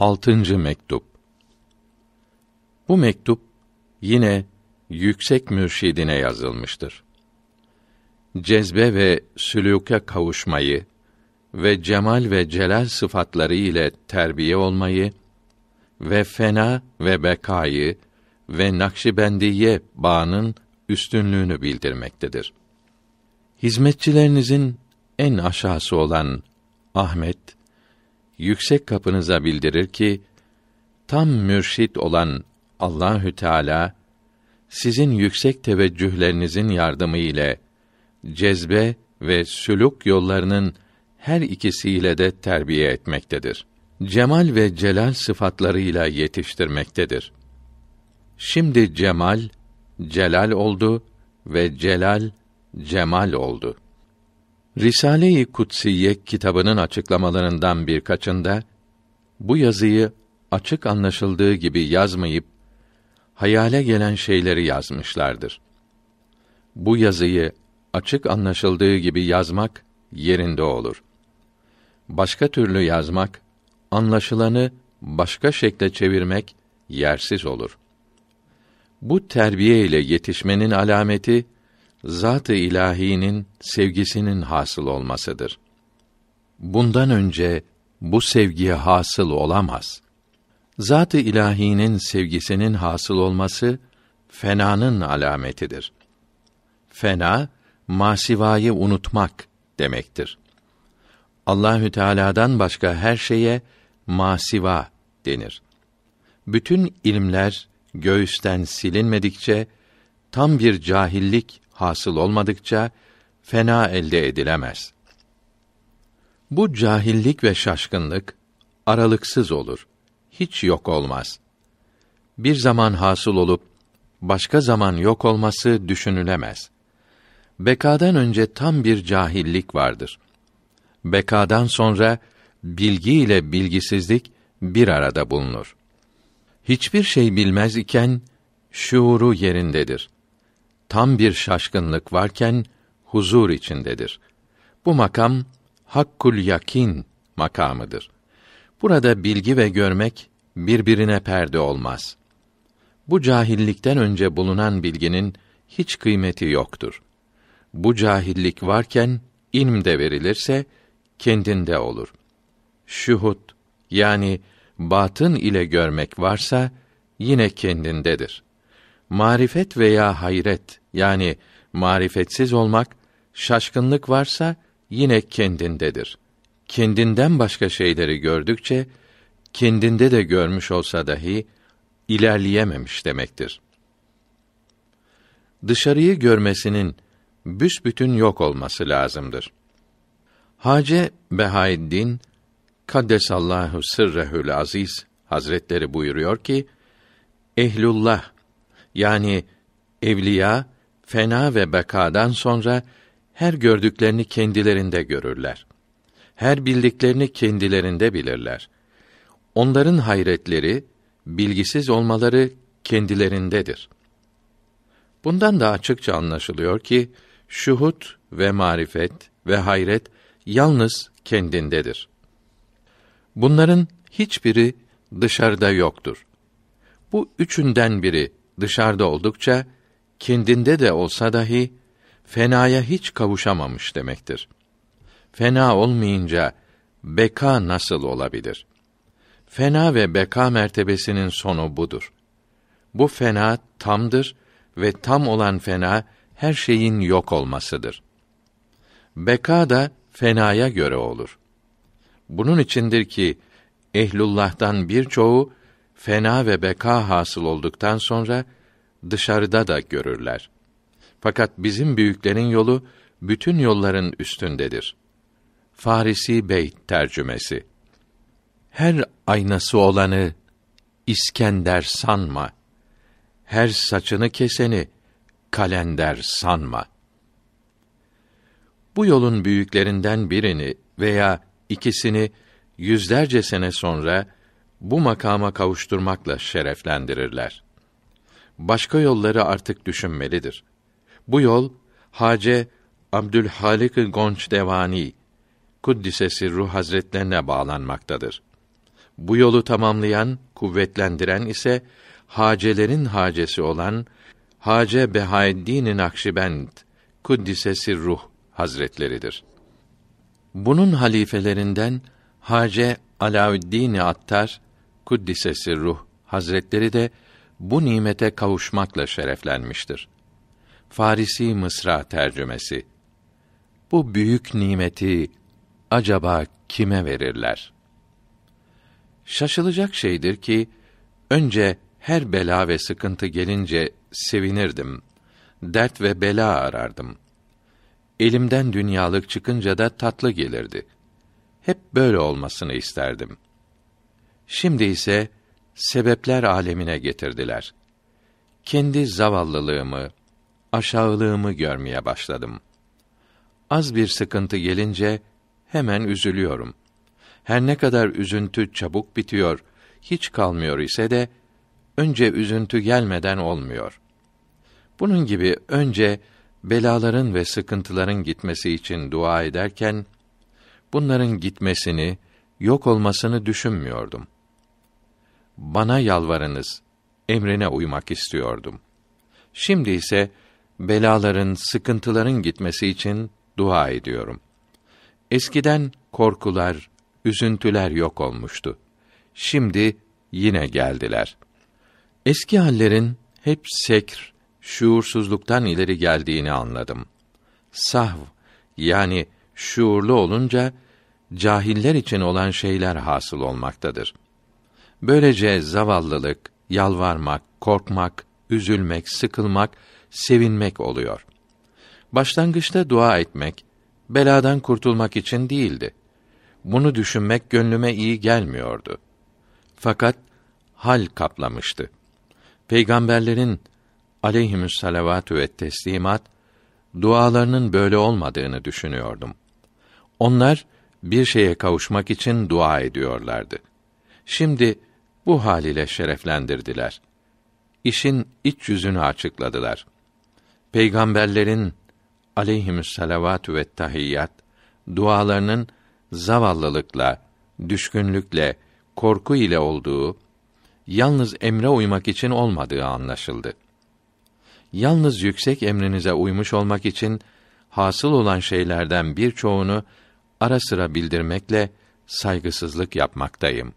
Altıncı mektup. Bu mektup yine yüksek mürşidine yazılmıştır. Cezbe ve sülûke kavuşmayı ve cemal ve celal sıfatları ile terbiye olmayı ve fena ve bekayı ve nakşibendiye bağının üstünlüğünü bildirmektedir. Hizmetçilerinizin en aşağısı olan Ahmet, yüksek kapınıza bildirir ki tam mürşit olan Allahü Teala sizin yüksek teveccühlerinizin yardımı ile cezbe ve sülük yollarının her ikisiyle de terbiye etmektedir. Cemal ve celal sıfatlarıyla yetiştirmektedir. Şimdi cemal celal oldu ve celal cemal oldu. Risale-i Kutsiye kitabının açıklamalarından birkaçında bu yazıyı açık anlaşıldığı gibi yazmayıp hayale gelen şeyleri yazmışlardır. Bu yazıyı açık anlaşıldığı gibi yazmak yerinde olur. Başka türlü yazmak, anlaşılanı başka şekle çevirmek yersiz olur. Bu terbiye ile yetişmenin alameti zat-ı ilahinin sevgisinin hasıl olmasıdır. Bundan önce bu sevgiye hasıl olamaz. Zat-ı ilahinin sevgisinin hasıl olması fenanın alametidir. Fena masivayı unutmak demektir. Allahü Teala'dan başka her şeye masiva denir. Bütün ilimler göğüsten silinmedikçe tam bir cahillik hasıl olmadıkça fena elde edilemez. Bu cahillik ve şaşkınlık aralıksız olur. Hiç yok olmaz. Bir zaman hasıl olup başka zaman yok olması düşünülemez. Bekadan önce tam bir cahillik vardır. Bekadan sonra bilgi ile bilgisizlik bir arada bulunur. Hiçbir şey bilmez iken şuuru yerindedir tam bir şaşkınlık varken huzur içindedir. Bu makam hakkul yakin makamıdır. Burada bilgi ve görmek birbirine perde olmaz. Bu cahillikten önce bulunan bilginin hiç kıymeti yoktur. Bu cahillik varken ilm de verilirse kendinde olur. Şuhut yani batın ile görmek varsa yine kendindedir.'' Marifet veya hayret yani marifetsiz olmak şaşkınlık varsa yine kendindedir. Kendinden başka şeyleri gördükçe kendinde de görmüş olsa dahi ilerleyememiş demektir. Dışarıyı görmesinin büsbütün yok olması lazımdır. Hace Behaiddin Kaddesallahu sırrehül aziz Hazretleri buyuruyor ki Ehlullah yani evliya fena ve bekadan sonra her gördüklerini kendilerinde görürler. Her bildiklerini kendilerinde bilirler. Onların hayretleri, bilgisiz olmaları kendilerindedir. Bundan da açıkça anlaşılıyor ki şuhut ve marifet ve hayret yalnız kendindedir. Bunların hiçbiri dışarıda yoktur. Bu üçünden biri dışarıda oldukça kendinde de olsa dahi fenaya hiç kavuşamamış demektir. Fena olmayınca beka nasıl olabilir? Fena ve beka mertebesinin sonu budur. Bu fena tamdır ve tam olan fena her şeyin yok olmasıdır. Beka da fenaya göre olur. Bunun içindir ki ehlullah'tan birçoğu fena ve beka hasıl olduktan sonra dışarıda da görürler. Fakat bizim büyüklerin yolu bütün yolların üstündedir. Farisi Beyt tercümesi. Her aynası olanı İskender sanma. Her saçını keseni kalender sanma. Bu yolun büyüklerinden birini veya ikisini yüzlerce sene sonra bu makama kavuşturmakla şereflendirirler.'' başka yolları artık düşünmelidir. Bu yol Hace Abdülhalik Gonç Devani Kuddisesi Ruh Hazretlerine bağlanmaktadır. Bu yolu tamamlayan, kuvvetlendiren ise hacelerin hacesi olan Hace Behaeddin Nakşibend Kuddisesi Ruh Hazretleridir. Bunun halifelerinden Hace Alaüddin Attar Kuddisesi Ruh Hazretleri de bu nimete kavuşmakla şereflenmiştir. Farisi Mısra tercümesi. Bu büyük nimeti acaba kime verirler? Şaşılacak şeydir ki önce her bela ve sıkıntı gelince sevinirdim. Dert ve bela arardım. Elimden dünyalık çıkınca da tatlı gelirdi. Hep böyle olmasını isterdim. Şimdi ise sebepler alemine getirdiler. Kendi zavallılığımı, aşağılığımı görmeye başladım. Az bir sıkıntı gelince hemen üzülüyorum. Her ne kadar üzüntü çabuk bitiyor, hiç kalmıyor ise de önce üzüntü gelmeden olmuyor. Bunun gibi önce belaların ve sıkıntıların gitmesi için dua ederken bunların gitmesini, yok olmasını düşünmüyordum.'' bana yalvarınız, emrine uymak istiyordum. Şimdi ise belaların, sıkıntıların gitmesi için dua ediyorum. Eskiden korkular, üzüntüler yok olmuştu. Şimdi yine geldiler. Eski hallerin hep sekr, şuursuzluktan ileri geldiğini anladım. Sahv yani şuurlu olunca cahiller için olan şeyler hasıl olmaktadır.'' Böylece zavallılık, yalvarmak, korkmak, üzülmek, sıkılmak, sevinmek oluyor. Başlangıçta dua etmek, beladan kurtulmak için değildi. Bunu düşünmek gönlüme iyi gelmiyordu. Fakat hal kaplamıştı. Peygamberlerin aleyhimüs salavatü ve teslimat dualarının böyle olmadığını düşünüyordum. Onlar bir şeye kavuşmak için dua ediyorlardı. Şimdi bu hal ile şereflendirdiler. İşin iç yüzünü açıkladılar. Peygamberlerin aleyhimüsselavatü ve tahiyyat dualarının zavallılıkla, düşkünlükle, korku ile olduğu, yalnız emre uymak için olmadığı anlaşıldı. Yalnız yüksek emrinize uymuş olmak için hasıl olan şeylerden birçoğunu ara sıra bildirmekle saygısızlık yapmaktayım.